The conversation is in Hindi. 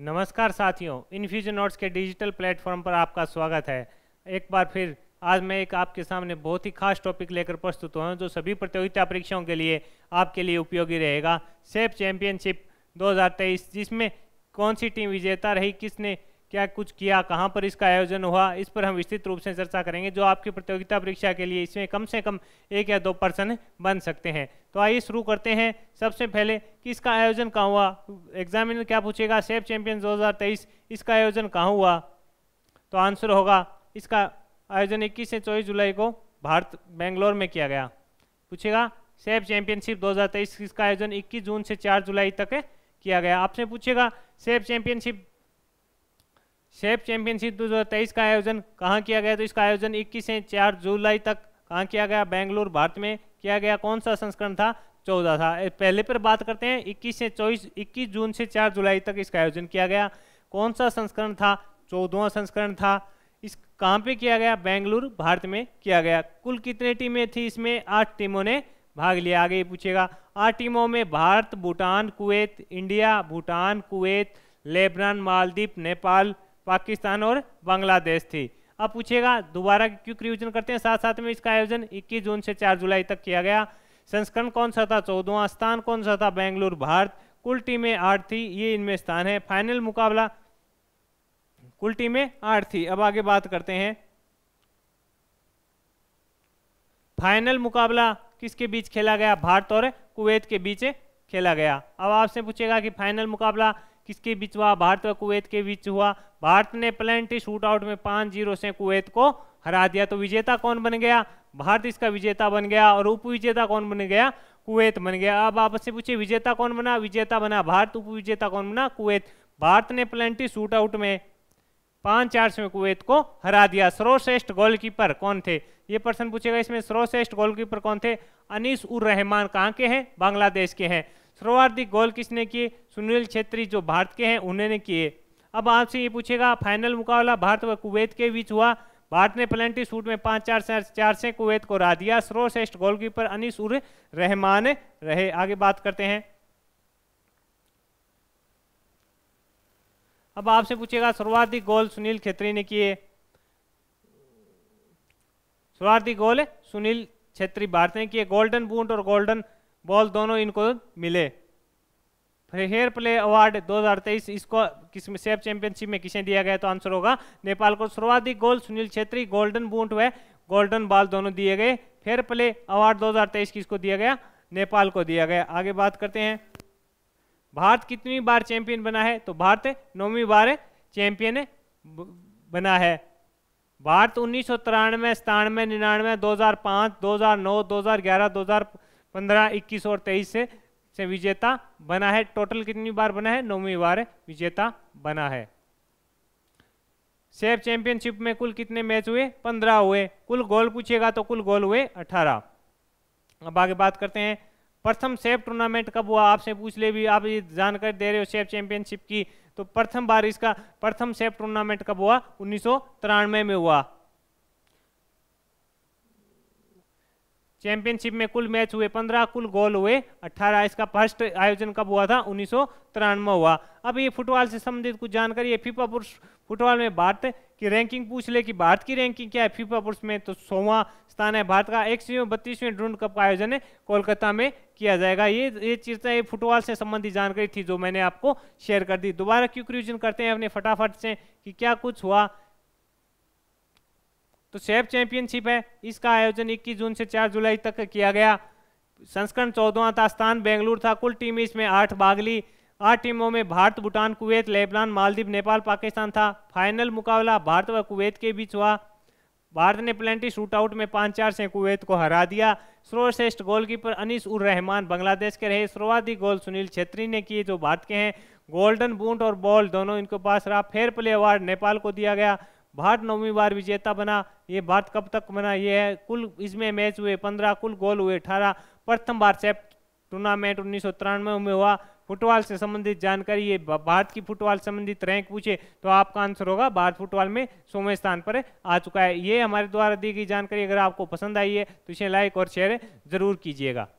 नमस्कार साथियों इन्फ्यूजन नोट्स के डिजिटल प्लेटफॉर्म पर आपका स्वागत है एक बार फिर आज मैं एक आपके सामने बहुत ही खास टॉपिक लेकर प्रस्तुत हुआ हूँ जो सभी प्रतियोगिता परीक्षाओं के लिए आपके लिए उपयोगी रहेगा सेफ चैंपियनशिप 2023 जिसमें कौन सी टीम विजेता रही किसने क्या कुछ किया कहाँ पर इसका आयोजन हुआ इस पर हम विस्तृत रूप से चर्चा करेंगे जो आपकी प्रतियोगिता परीक्षा के लिए इसमें कम से कम एक या दो पर्सन बन सकते हैं तो आइए शुरू करते हैं सबसे पहले कि इसका आयोजन कहाँ हुआ एग्जामिनर क्या पूछेगा सेफ चैंपियन दो इसका आयोजन कहाँ हुआ तो आंसर होगा इसका आयोजन इक्कीस से चौबीस जुलाई को भारत बेंगलोर में किया गया पूछेगा सेफ चैंपियनशिप 2023 इसका आयोजन 21 जून से 4 जुलाई तक किया गया आपसे पूछेगा सेफ चैंपियनशिप सेफ चैंपियनशिप 2023 का आयोजन कहाँ किया गया तो इसका आयोजन 21 से 4 जुलाई तक कहाँ किया गया बेंगलुरु भारत में किया गया कौन सा संस्करण था चौदह था पहले पर बात करते हैं इक्कीस से चौबीस इक्कीस जून से चार जुलाई तक इसका आयोजन किया गया कौन सा संस्करण था चौदहवा संस्करण था इस कहाँ पे किया गया बेंगलुरु भारत में किया गया कुल कितने टीमें थी इसमें आठ टीमों ने भाग लिया आगे पूछेगा आठ टीमों में Bharat Bhutan Kuwait India Bhutan Kuwait Lebanon Maldives Nepal Pakistan और बांग्लादेश थी अब पूछेगा दोबारा क्यों क्रियोजन करते हैं साथ साथ में इसका आयोजन 21 जून से 4 जुलाई तक किया गया संस्करण कौन सा था चौदवा स्थान कौन सा था बेंगलुरु भारत कुल टीमें आठ थी ये इनमें स्थान है फाइनल मुकाबला कुल टीमें आठ थी अब आगे बात करते हैं फाइनल मुकाबला किसके बीच खेला गया भारत और कुवैत के बीच खेला गया अब आपसे पूछेगा कि फाइनल मुकाबला किसके बीच हुआ भारत और कुवैत के बीच हुआ भारत ने प्लेंटी शूट आउट में पांच जीरो से कुवैत को हरा दिया तो विजेता कौन बन गया भारत इसका विजेता बन गया और उप विजेता कौन बन गया कुवैत बन गया अब आपसे पूछे विजेता कौन बना विजेता बना भारत उप विजेता कौन बना कुवैत भारत ने प्लेंटी शूट आउट में पांच चार में कुवैत को हरा दिया सर्वश्रेष्ठ गोलकीपर कौन थे ये प्रश्न पूछेगा इसमें सर्वश्रेष्ठ गोलकीपर कौन थे अनिस उर रहमान कहाँ के हैं बांग्लादेश के हैं सर्वाधिक गोल किसने किए सुनील छेत्री जो भारत के हैं उन्होंने किए अब आपसे ये पूछेगा फाइनल मुकाबला भारत व कुवैत के बीच हुआ भारत ने पेनल्टी शूट में पांच चार से चार से कुवैत को रा दिया सर्वश्रेष्ठ गोलकीपर अनिस रहमान रहे आगे बात करते हैं अब आपसे पूछेगा सर्वाधिक गोल सुनील छेत्री ने किए सर्वाधिक गोल सुनील छेत्री भारत ने किए गोल्डन बूंद और गोल्डन बॉल दोनों इनको मिले हेयर प्ले अवार्ड 2023 इसको किस में सेफ चैंपियनशिप में किसे दिया गया तो आंसर होगा नेपाल को सर्वाधिक goal Sunil Chhetri golden boot व गोल्डन बॉल दोनों दिए गए फेयर प्ले अवार्ड 2023 किसको दिया गया नेपाल को दिया गया आगे बात करते हैं भारत कितनी बार चैंपियन बना है तो भारत नौवीं बार चैंपियन बना है भारत उन्नीस सौ तिरानवे सतानवे निन्यानवे दो हजार पाँच दो हजार नौ दो हजार ग्यारह दो हजार पंद्रह इक्कीस और तेईस से से विजेता बना है टोटल कितनी बार बना है नौवीं बार विजेता बना है सेफ चैंपियनशिप में कुल कितने मैच हुए पंद्रह हुए कुल गोल पूछेगा तो कुल गोल हुए अठारह अब आगे बात करते हैं प्रथम सेफ टूर्नामेंट कब हुआ आपसे पूछ ले भी आप ये जानकारी दे रहे हो सेफ चैंपियनशिप की तो प्रथम बार इसका प्रथम सेफ टूर्नामेंट कब हुआ उन्नीस में हुआ चैंपियनशिप में कुल मैच हुए पंद्रह कुल गोल हुए अट्ठारह इसका फर्स्ट आयोजन कब हुआ था उन्नीस हुआ अब ये फुटबॉल से संबंधित कुछ जानकारी है फीफा पुरुष फुटबॉल में भारत की रैंकिंग पूछ ले कि भारत की रैंकिंग क्या है फीफा पुरुष में तो सोवा स्थान है भारत का एक सौ बत्तीसवें ड्रोन कप का आयोजन कोलकाता में किया जाएगा ये ये चीज़ ये फुटबॉल से संबंधित जानकारी थी जो मैंने आपको शेयर कर दी दोबारा क्यों क्रियोजन करते हैं अपने फटाफट से कि क्या कुछ हुआ तो सेफ चैंपियनशिप है इसका आयोजन 21 जून से 4 जुलाई तक किया गया संस्करण चौदवा था स्थान बेंगलुरु था कुल टीम इसमें आठ भाग ली आठ टीमों में भारत भूटान कुवैत लेबनान मालदीव नेपाल पाकिस्तान था फाइनल मुकाबला भारत व कुवैत के बीच हुआ भारत ने प्लेंटी शूट आउट में पांच चार से कुवैत को हरा दिया सर्वश्रेष्ठ गोलकीपर अनिस उर रहमान बांग्लादेश के रहे सर्वाधिक गोल सुनील छेत्री ने किए जो भारत के हैं गोल्डन बूंट और बॉल दोनों इनके पास रहा फेयर प्ले अवार्ड नेपाल को दिया गया भारत नौवीं बार विजेता बना ये भारत कब तक बना ये है कुल इसमें मैच हुए पंद्रह कुल गोल हुए अठारह प्रथम बार सेप टूर्नामेंट उन्नीस में हुआ फुटबॉल से संबंधित जानकारी ये भारत की फुटबॉल संबंधित रैंक पूछे तो आपका आंसर होगा भारत फुटबॉल में सोमे स्थान पर आ चुका है ये हमारे द्वारा दी गई जानकारी अगर आपको पसंद आई है तो इसे लाइक और शेयर जरूर कीजिएगा